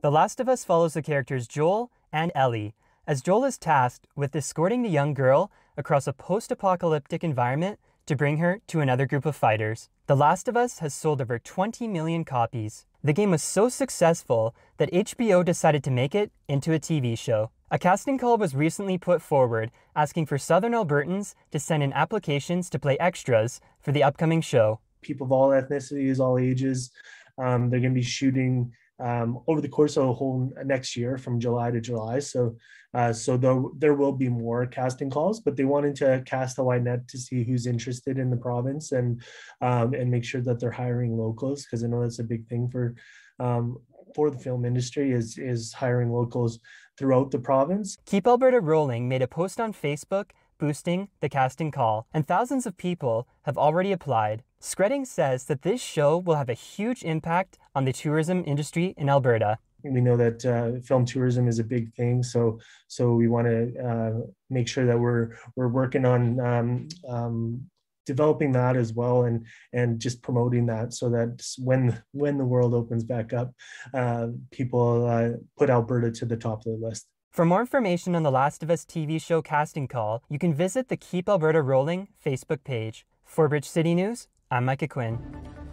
The Last of Us follows the characters Joel and Ellie, as Joel is tasked with escorting the young girl across a post apocalyptic environment to bring her to another group of fighters. The Last of Us has sold over 20 million copies. The game was so successful that HBO decided to make it into a TV show. A casting call was recently put forward asking for Southern Albertans to send in applications to play extras for the upcoming show. People of all ethnicities, all ages, um, they're going to be shooting um, over the course of a whole next year from July to July. So, uh, so there, there will be more casting calls, but they wanted to cast a wide net to see who's interested in the province and um, and make sure that they're hiring locals because I know that's a big thing for um, for the film industry is is hiring locals throughout the province. Keep Alberta Rolling made a post on Facebook boosting the casting call, and thousands of people have already applied Scredding says that this show will have a huge impact on the tourism industry in Alberta. We know that uh, film tourism is a big thing, so so we want to uh, make sure that we're we're working on um, um, developing that as well, and and just promoting that so that when when the world opens back up, uh, people uh, put Alberta to the top of the list. For more information on the Last of Us TV show casting call, you can visit the Keep Alberta Rolling Facebook page. For Bridge City News, I'm Micah Quinn.